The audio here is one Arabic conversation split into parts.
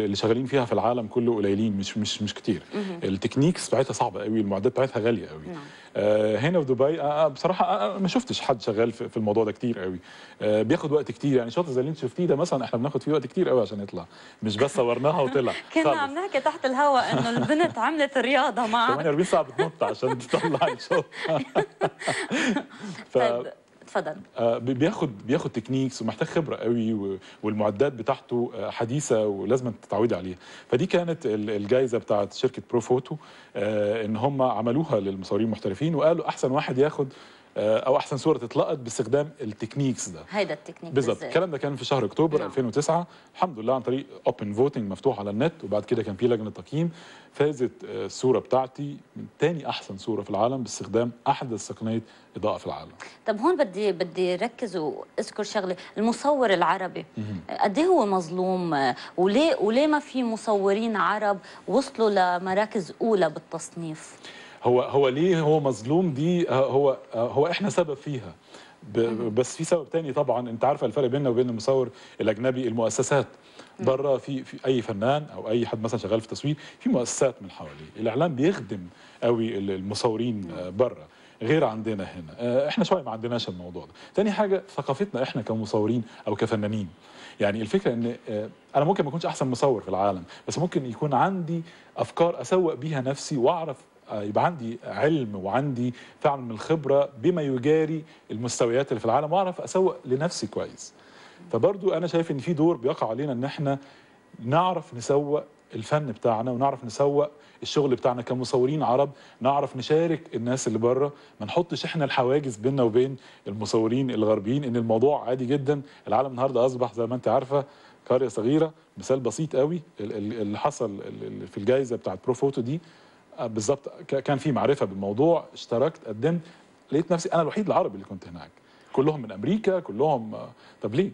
اللي شغالين فيها في العالم كله قليلين مش مش مش كتير التكنيكس بتاعتها صعبه قوي المعدات بتاعتها غاليه قوي نعم. آه هنا في دبي آه, آه، بصراحه آه،, آه ما شفتش حد شغال في الموضوع ده كتير قوي آه بياخد وقت كتير يعني شاطر زي اللي انت شفتيه ده مثلا احنا بناخد فيه وقت كتير قوي عشان يطلع مش بس صورناها وطلع كنا عم نحكي تحت الهواء انه البنت عملت رياضه معها 48 ساعه بتنط عشان تطلع الشوط طيب. ف... تفضل آه بياخد بياخد تكنيكس ومحتاج خبره قوي والمعدات بتاعته آه، حديثه ولازم تتعودي عليها فدي كانت الجائزه بتاعت شركه برو فوتو آه ان هم عملوها للمصورين المحترفين وقالوا احسن واحد ياخد آه، او احسن صوره اتلقت باستخدام التكنيكس ده هيدا التكنيك بالظبط الكلام ده كان في شهر اكتوبر 2009 نعم. الحمد لله عن طريق اوبن فوتنج مفتوح على النت وبعد كده كان في لجنه تقييم فازت آه، الصوره بتاعتي من تاني احسن صوره في العالم باستخدام احدث تقنيه اضاءه في العالم طب هون بدي بدي ركز واذكر شغله المصور العربي قد إيه هو مظلوم وليه وليه ما في مصورين عرب وصلوا لمراكز اولى بالتصنيف هو هو ليه هو مظلوم دي هو هو احنا سبب فيها بس في سبب تاني طبعا انت عارفه الفرق بيننا وبين المصور الاجنبي المؤسسات بره في في اي فنان او اي حد مثلا شغال في تصوير في مؤسسات من حواليه الاعلام بيخدم قوي المصورين بره غير عندنا هنا آه، احنا شويه ما عندناش الموضوع ده تاني حاجه ثقافتنا احنا كمصورين او كفنانين يعني الفكره ان آه، انا ممكن ما اكونش احسن مصور في العالم بس ممكن يكون عندي افكار اسوق بيها نفسي واعرف آه، يبقى عندي علم وعندي فعلا من الخبره بما يجاري المستويات اللي في العالم واعرف اسوق لنفسي كويس فبرضو انا شايف ان في دور بيقع علينا ان احنا نعرف نسوق الفن بتاعنا ونعرف نسوق الشغل بتاعنا كمصورين عرب نعرف نشارك الناس اللي بره ما نحطش احنا الحواجز بيننا وبين المصورين الغربيين ان الموضوع عادي جدا العالم النهارده اصبح زي ما انت عارفه قريه صغيره مثال بسيط قوي اللي حصل في الجائزه بتاعت برو فوتو دي آه، بالظبط كان في معرفه بالموضوع اشتركت قدمت لقيت نفسي انا الوحيد العربي اللي كنت هناك كلهم من امريكا كلهم آه، طب ليه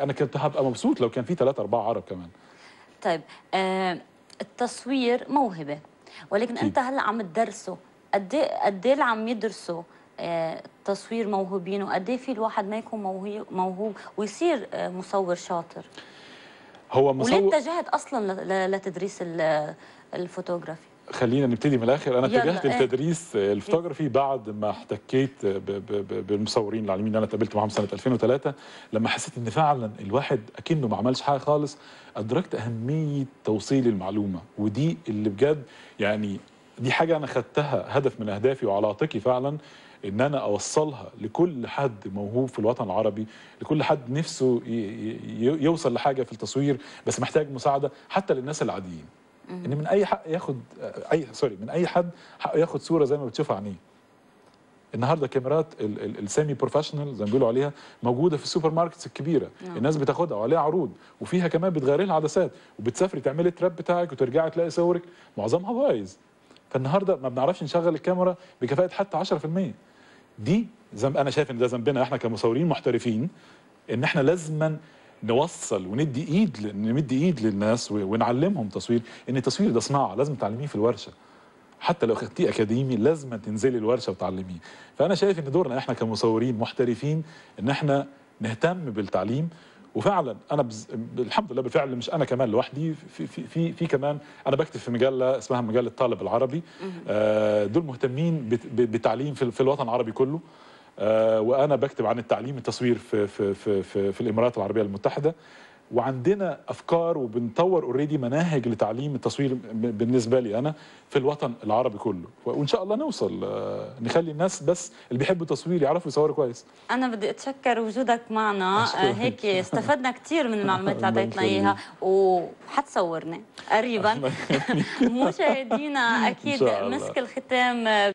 انا كنت هبقى مبسوط لو كان في ثلاثة أربعة عرب كمان طيب آه التصوير موهبه ولكن انت هلا عم تدرسه قد إيه، قد إيه اللي عم يدرسوا آه تصوير موهوبين وقد إيه في الواحد ما يكون موهوب ويصير آه مصور شاطر هو مصور وليه اتجهت اصلا لتدريس الفوتوغرافي خلينا نبتدي من الاخر انا اتجهت آه. لتدريس الفوتوغرافي بعد ما احتكيت بالمصورين العالميين اللي انا اتقابلت معاهم سنه 2003 لما حسيت ان فعلا الواحد اكنه ما عملش حاجه خالص ادركت اهميه توصيل المعلومه ودي اللي بجد يعني دي حاجه انا خدتها هدف من اهدافي وعلى عاتقي فعلا ان انا اوصلها لكل حد موهوب في الوطن العربي لكل حد نفسه يوصل لحاجه في التصوير بس محتاج مساعده حتى للناس العاديين ان يعني من اي حق ياخد اي سوري من اي حد حق ياخد صوره زي ما بتشوفها عينيه النهارده كاميرات السيمي بروفيشنال زي ما بيقولوا عليها موجوده في السوبر ماركتس الكبيره نعم. الناس بتاخدها وعليها عروض وفيها كمان بتغيري عدسات وبتسافري تعملي التراب بتاعك وترجعي تلاقي صورك معظمها بايظ فالنهارده ما بنعرفش نشغل الكاميرا بكفاءه حتى 10% دي زم انا شايف ان ده ذنبنا احنا كمصورين محترفين ان احنا لازما نوصل وندي ايد نمد ايد للناس ونعلمهم تصوير ان التصوير ده صناعه لازم تعلميه في الورشه حتى لو اخدتيه اكاديمي لازم تنزلي الورشه وتعلميه فانا شايف ان دورنا احنا كمصورين محترفين ان احنا نهتم بالتعليم وفعلا انا بز... الحمد لله بالفعل مش انا كمان لوحدي في في في, في كمان انا بكتب في مجله اسمها مجله الطالب العربي آه دول مهتمين بت... بتعليم في, في الوطن العربي كله آه، وانا بكتب عن التعليم التصوير في في في في, في الامارات العربيه المتحده وعندنا افكار وبنطور اوريدي مناهج لتعليم التصوير بالنسبه لي انا في الوطن العربي كله وان شاء الله نوصل آه، نخلي الناس بس اللي بيحبوا التصوير يعرفوا يصوروا كويس انا بدي اتشكر وجودك معنا آه، هيك استفدنا كثير من المعلومات اللي اعطيتنا اياها وحتصورنا قريبا مشاهدينا اكيد مسك الختام